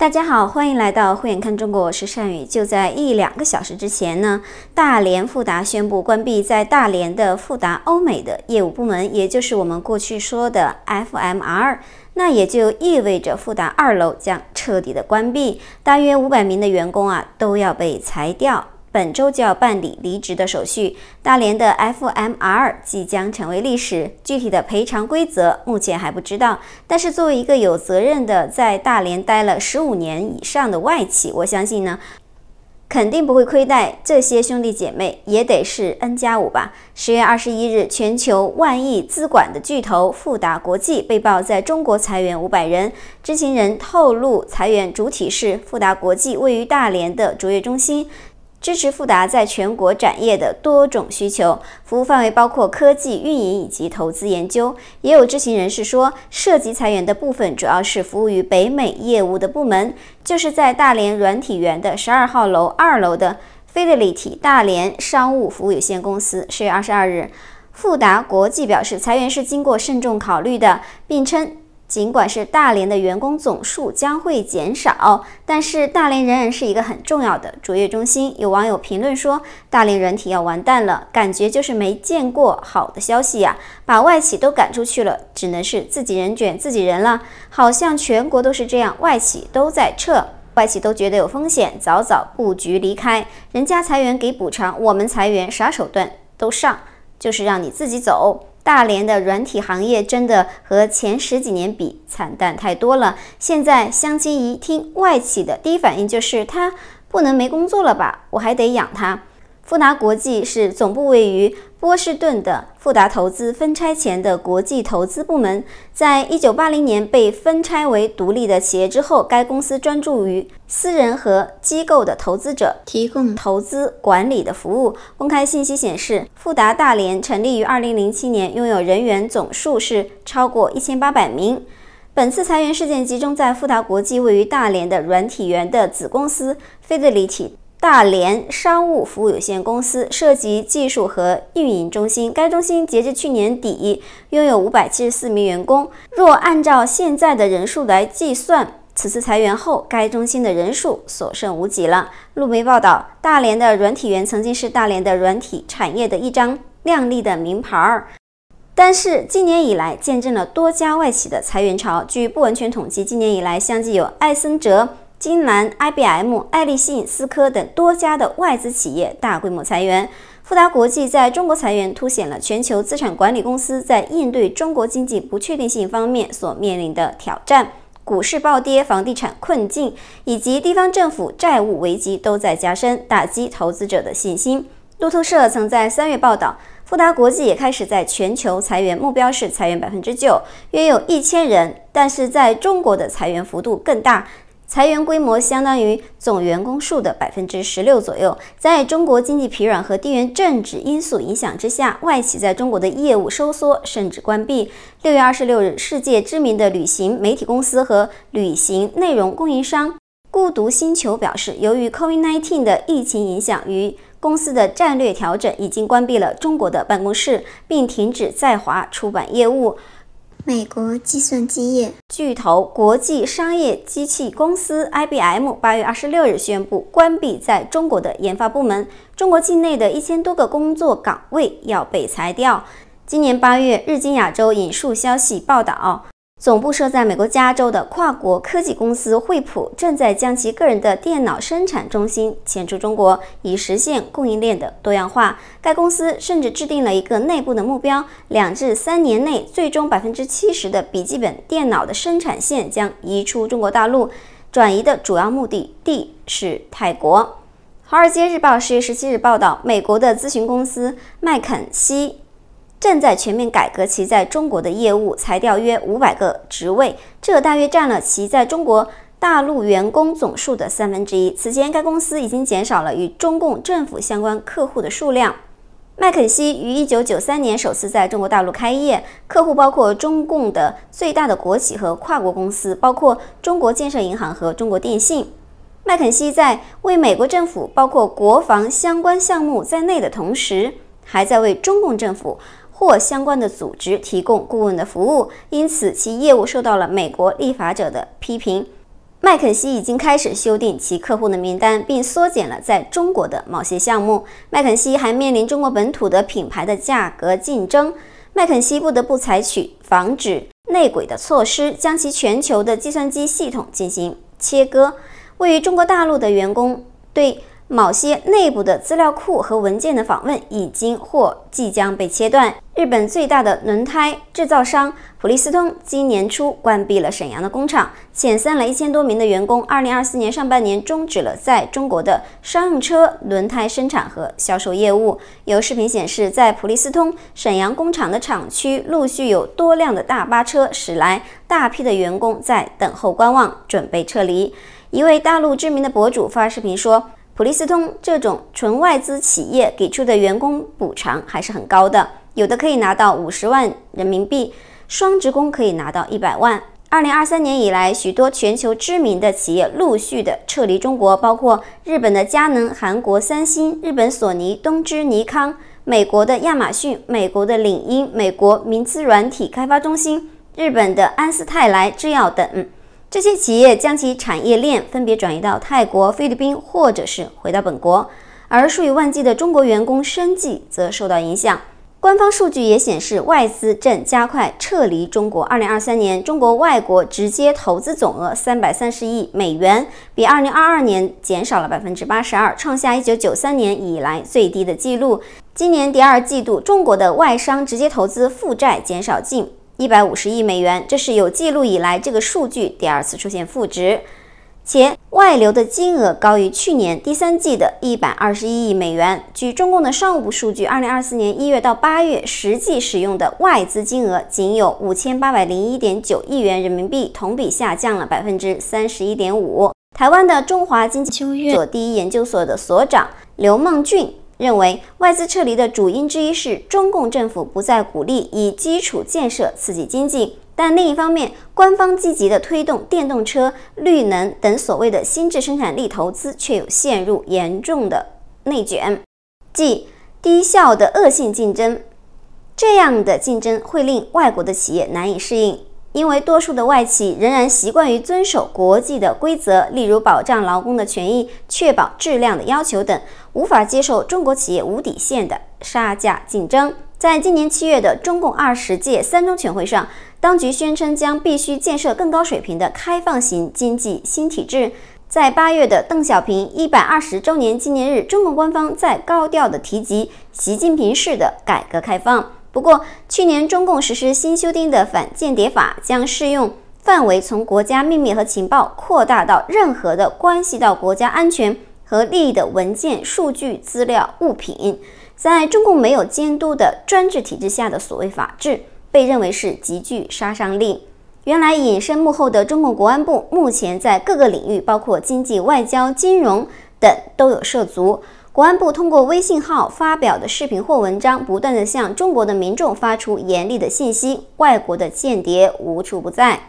大家好，欢迎来到慧眼看中国，我是善宇。就在一两个小时之前呢，大连富达宣布关闭在大连的富达欧美的业务部门，也就是我们过去说的 FMR，那也就意味着富达二楼将彻底的关闭，大约五百名的员工啊都要被裁掉。本周就要办理离职的手续，大连的 FMR 即将成为历史。具体的赔偿规则目前还不知道，但是作为一个有责任的在大连待了十五年以上的外企，我相信呢，肯定不会亏待这些兄弟姐妹，也得是 N 加五吧。十月二十一日，全球万亿资管的巨头富达国际被曝在中国裁员五百人，知情人透露，裁员主体是富达国际位于大连的卓越中心。支持富达在全国展业的多种需求，服务范围包括科技、运营以及投资研究。也有知情人士说，涉及裁员的部分主要是服务于北美业务的部门，就是在大连软体园的十二号楼二楼的 Fidelity 大连商务服务有限公司。十月二十二日，富达国际表示，裁员是经过慎重考虑的，并称。尽管是大连的员工总数将会减少，但是大连仍然是一个很重要的卓越中心。有网友评论说：“大连人体要完蛋了，感觉就是没见过好的消息呀，把外企都赶出去了，只能是自己人卷自己人了。好像全国都是这样，外企都在撤，外企都觉得有风险，早早布局离开。人家裁员给补偿，我们裁员啥手段都上，就是让你自己走。”大连的软体行业真的和前十几年比惨淡太多了。现在相亲一听外企的，第一反应就是他不能没工作了吧？我还得养他。富达国际是总部位于波士顿的富达投资分拆前的国际投资部门，在一九八零年被分拆为独立的企业之后，该公司专注于私人和机构的投资者提供投资管理的服务。公开信息显示，富达大连成立于二零零七年，拥有人员总数是超过一千八百名。本次裁员事件集中在富达国际位于大连的软体园的子公司菲德里体。大连商务服务有限公司涉及技术和运营中心。该中心截至去年底拥有五百七十四名员工。若按照现在的人数来计算，此次裁员后，该中心的人数所剩无几了。路媒报道，大连的软体园曾经是大连的软体产业的一张亮丽的名牌儿，但是今年以来，见证了多家外企的裁员潮。据不完全统计，今年以来，相继有艾森哲。金南、IBM、爱立信、思科等多家的外资企业大规模裁员。富达国际在中国裁员，凸显了全球资产管理公司在应对中国经济不确定性方面所面临的挑战。股市暴跌、房地产困境以及地方政府债务危机都在加深打击投资者的信心。路透社曾在三月报道，富达国际也开始在全球裁员，目标是裁员百分之九，约有一千人。但是在中国的裁员幅度更大。裁员规模相当于总员工数的百分之十六左右。在中国经济疲软和地缘政治因素影响之下，外企在中国的业务收缩甚至关闭。六月二十六日，世界知名的旅行媒体公司和旅行内容供应商《孤独星球》表示，由于 COVID-19 的疫情影响与公司的战略调整，已经关闭了中国的办公室，并停止在华出版业务。美国计算机业巨头国际商业机器公司 （IBM） 八月二十六日宣布关闭在中国的研发部门，中国境内的一千多个工作岗位要被裁掉。今年八月，日经亚洲引述消息报道。总部设在美国加州的跨国科技公司惠普正在将其个人的电脑生产中心迁出中国，以实现供应链的多样化。该公司甚至制定了一个内部的目标：两至三年内，最终百分之七十的笔记本电脑的生产线将移出中国大陆。转移的主要目的地是泰国。《华尔街日报》十月十七日报道，美国的咨询公司麦肯锡。正在全面改革其在中国的业务，裁掉约五百个职位，这大约占了其在中国大陆员工总数的三分之一。此前，该公司已经减少了与中共政府相关客户的数量。麦肯锡于一九九三年首次在中国大陆开业，客户包括中共的最大的国企和跨国公司，包括中国建设银行和中国电信。麦肯锡在为美国政府，包括国防相关项目在内的同时，还在为中共政府。或相关的组织提供顾问的服务，因此其业务受到了美国立法者的批评。麦肯锡已经开始修订其客户的名单，并缩减了在中国的某些项目。麦肯锡还面临中国本土的品牌的价格竞争。麦肯锡不得不采取防止内鬼的措施，将其全球的计算机系统进行切割。位于中国大陆的员工对。某些内部的资料库和文件的访问已经或即将被切断。日本最大的轮胎制造商普利司通今年初关闭了沈阳的工厂，遣散了一千多名的员工。二零二四年上半年终止了在中国的商用车轮胎生产和销售业务。有视频显示，在普利司通沈阳工厂的厂区，陆续有多辆的大巴车驶来，大批的员工在等候观望，准备撤离。一位大陆知名的博主发视频说。普利斯通这种纯外资企业给出的员工补偿还是很高的，有的可以拿到五十万人民币，双职工可以拿到一百万。二零二三年以来，许多全球知名的企业陆续的撤离中国，包括日本的佳能、韩国三星、日本索尼、东芝、尼康、美国的亚马逊、美国的领英、美国民资软体开发中心、日本的安斯泰来制药等。这些企业将其产业链分别转移到泰国、菲律宾，或者是回到本国，而数以万计的中国员工生计则受到影响。官方数据也显示，外资正加快撤离中国。二零二三年，中国外国直接投资总额三百三十亿美元，比二零二二年减少了百分之八十二，创下一九九三年以来最低的纪录。今年第二季度，中国的外商直接投资负债减少近。一百五十亿美元，这是有记录以来这个数据第二次出现负值，且外流的金额高于去年第三季的一百二十一亿美元。据中共的商务部数据，二零二四年一月到八月实际使用的外资金额仅有五千八百零一点九亿元人民币，同比下降了百分之三十一点五。台湾的中华经济研究所第一研究所的所长刘梦俊。认为外资撤离的主因之一是中共政府不再鼓励以基础建设刺激经济，但另一方面，官方积极的推动电动车、绿能等所谓的新质生产力投资，却又陷入严重的内卷，即低效的恶性竞争。这样的竞争会令外国的企业难以适应。因为多数的外企仍然习惯于遵守国际的规则，例如保障劳工的权益、确保质量的要求等，无法接受中国企业无底线的杀价竞争。在今年七月的中共二十届三中全会上，当局宣称将必须建设更高水平的开放型经济新体制。在八月的邓小平一百二十周年纪念日，中共官方在高调地提及习近平式的改革开放。不过，去年中共实施新修订的反间谍法，将适用范围从国家秘密和情报扩大到任何的关系到国家安全和利益的文件、数据、资料、物品。在中共没有监督的专制体制下的所谓法治，被认为是极具杀伤力。原来隐身幕后的中共国安部，目前在各个领域，包括经济、外交、金融等，都有涉足。国安部通过微信号发表的视频或文章，不断的向中国的民众发出严厉的信息：外国的间谍无处不在。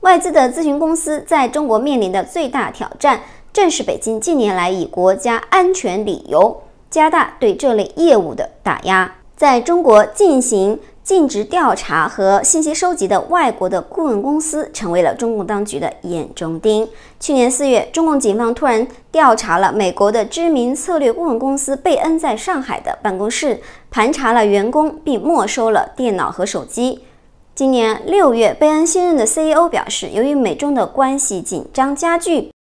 外资的咨询公司在中国面临的最大挑战，正是北京近年来以国家安全理由加大对这类业务的打压，在中国进行。尽职调查和信息收集的外国的顾问公司成为了中共当局的眼中钉。去年四月，中共警方突然调查了美国的知名策略顾问公司贝恩在上海的办公室，盘查了员工，并没收了电脑和手机。今年六月，贝恩新任的 CEO 表示，由于美中的关系紧张加剧，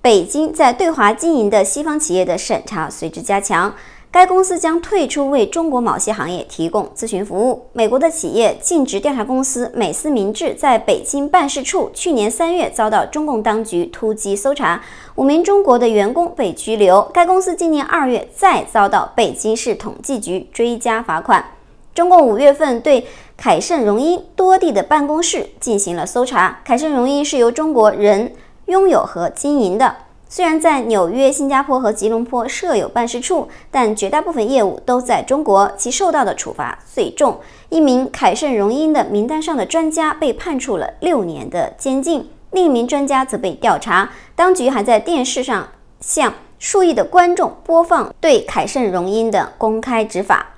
北京在对华经营的西方企业的审查随之加强。该公司将退出为中国某些行业提供咨询服务。美国的企业尽职调查公司美思明智在北京办事处去年三月遭到中共当局突击搜查，五名中国的员工被拘留。该公司今年二月再遭到北京市统计局追加罚款。中共五月份对凯盛荣英多地的办公室进行了搜查。凯盛荣英是由中国人拥有和经营的。虽然在纽约、新加坡和吉隆坡设有办事处，但绝大部分业务都在中国。其受到的处罚最重，一名凯盛荣膺的名单上的专家被判处了六年的监禁，另一名专家则被调查。当局还在电视上向数亿的观众播放对凯盛荣膺的公开执法。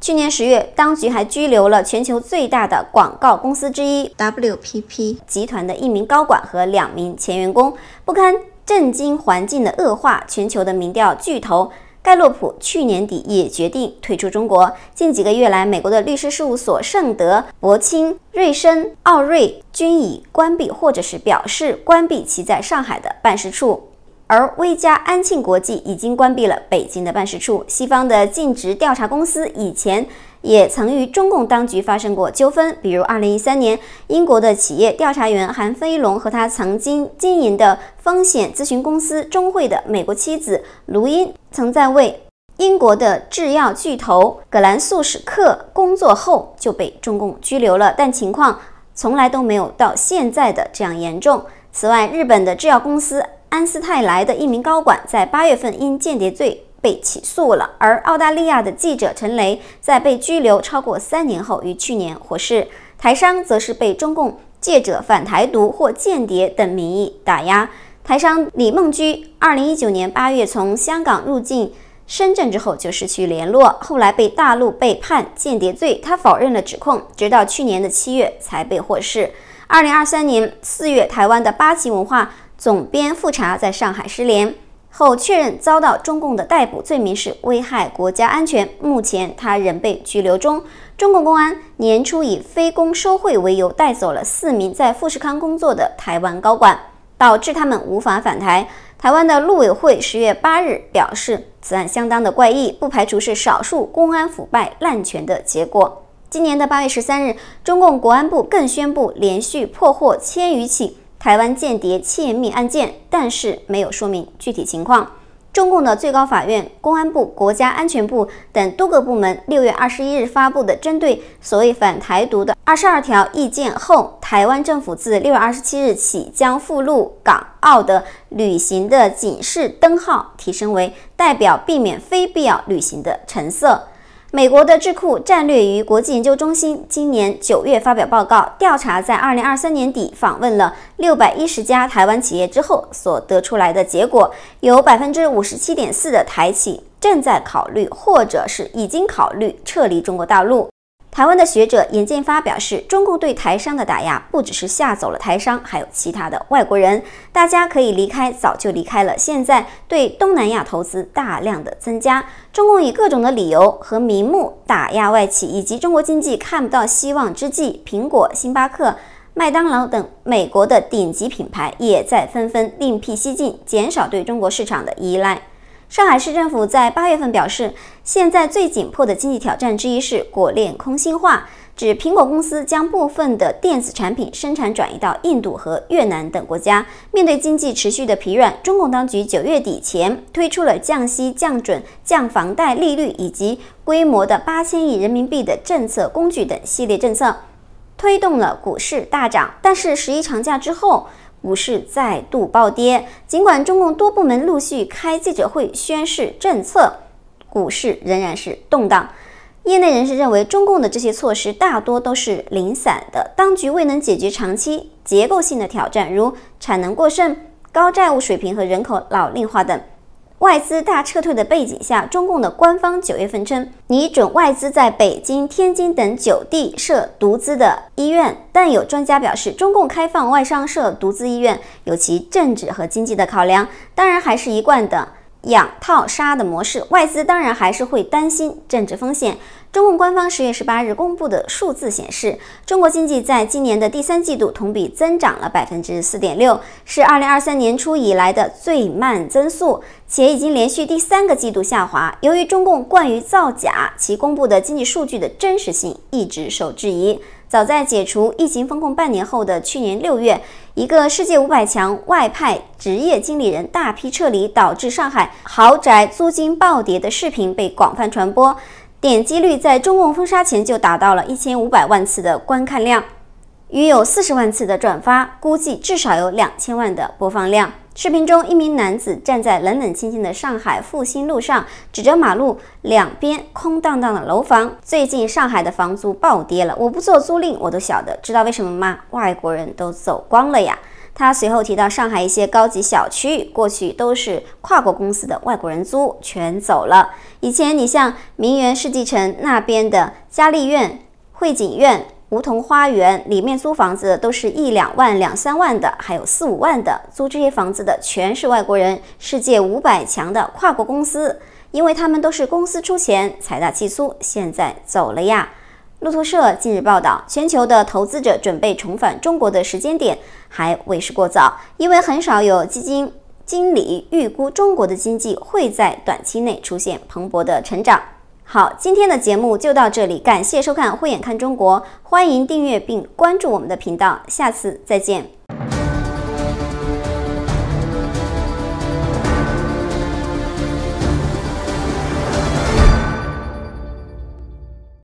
去年十月，当局还拘留了全球最大的广告公司之一 WPP 集团的一名高管和两名前员工，不堪。震惊环境的恶化，全球的民调巨头盖洛普去年底也决定退出中国。近几个月来，美国的律师事务所圣德、博清、瑞森、奥瑞均已关闭，或者是表示关闭其在上海的办事处。而威加安庆国际已经关闭了北京的办事处。西方的尽职调查公司以前。也曾与中共当局发生过纠纷，比如2013年，英国的企业调查员韩飞龙和他曾经经营的风险咨询公司中汇的美国妻子卢茵，曾在为英国的制药巨头葛兰素史克工作后就被中共拘留了，但情况从来都没有到现在的这样严重。此外，日本的制药公司安斯泰莱的一名高管在8月份因间谍罪。被起诉了。而澳大利亚的记者陈雷在被拘留超过三年后于去年获释。台商则是被中共借着反台独或间谍等名义打压。台商李梦驹，二零一九年八月从香港入境深圳之后就失去联络，后来被大陆被判间谍罪，他否认了指控，直到去年的七月才被获释。二零二三年四月，台湾的八旗文化总编复查在上海失联。后确认遭到中共的逮捕，罪名是危害国家安全。目前他仍被拘留中。中共公安年初以非公收贿为由带走了四名在富士康工作的台湾高管，导致他们无法返台。台湾的陆委会十月八日表示，此案相当的怪异，不排除是少数公安腐败滥权的结果。今年的八月十三日，中共国安部更宣布连续破获千余起。台湾间谍窃密案件，但是没有说明具体情况。中共的最高法院、公安部、国家安全部等多个部门六月二十一日发布的针对所谓反台独的二十二条意见后，台湾政府自六月二十七日起将赴陆港澳的旅行的警示灯号提升为代表避免非必要旅行的橙色。美国的智库战略与国际研究中心今年九月发表报告，调查在二零二三年底访问了六百一十家台湾企业之后所得出来的结果，有百分之五十七点四的台企正在考虑，或者是已经考虑撤离中国大陆。台湾的学者严建发表示，中共对台商的打压不只是吓走了台商，还有其他的外国人。大家可以离开，早就离开了。现在对东南亚投资大量的增加，中共以各种的理由和名目打压外企，以及中国经济看不到希望之际，苹果、星巴克、麦当劳等美国的顶级品牌也在纷纷另辟蹊径，减少对中国市场的依赖。上海市政府在八月份表示，现在最紧迫的经济挑战之一是“果链空心化”，指苹果公司将部分的电子产品生产转移到印度和越南等国家。面对经济持续的疲软，中共当局九月底前推出了降息、降准、降房贷利率以及规模的八千亿人民币的政策工具等系列政策，推动了股市大涨。但是，十一长假之后。股市再度暴跌。尽管中共多部门陆续开记者会宣示政策，股市仍然是动荡。业内人士认为，中共的这些措施大多都是零散的，当局未能解决长期结构性的挑战，如产能过剩、高债务水平和人口老龄化等。外资大撤退的背景下，中共的官方九月份称拟准外资在北京、天津等九地设独资的医院，但有专家表示，中共开放外商设独资医院有其政治和经济的考量，当然还是一贯的。养、套、杀的模式，外资当然还是会担心政治风险。中共官方十月十八日公布的数字显示，中国经济在今年的第三季度同比增长了百分之四点六，是二零二三年初以来的最慢增速，且已经连续第三个季度下滑。由于中共惯于造假，其公布的经济数据的真实性一直受质疑。早在解除疫情封控半年后的去年六月，一个世界五百强外派职业经理人大批撤离，导致上海豪宅租金暴跌的视频被广泛传播，点击率在中共封杀前就达到了一千五百万次的观看量，约有四十万次的转发，估计至少有两千万的播放量。视频中，一名男子站在冷冷清清的上海复兴路上，指着马路两边空荡荡的楼房。最近上海的房租暴跌了，我不做租赁我都晓得，知道为什么吗？外国人都走光了呀。他随后提到，上海一些高级小区过去都是跨国公司的外国人租，全走了。以前你像名园世纪城那边的嘉丽苑、汇景苑。梧桐花园里面租房子都是一两万、两三万的，还有四五万的。租这些房子的全是外国人，世界五百强的跨国公司，因为他们都是公司出钱，财大气粗。现在走了呀。路透社近日报道，全球的投资者准备重返中国的时间点还未时过早，因为很少有基金经理预估中国的经济会在短期内出现蓬勃的成长。好，今天的节目就到这里，感谢收看《慧眼看中国》，欢迎订阅并关注我们的频道，下次再见。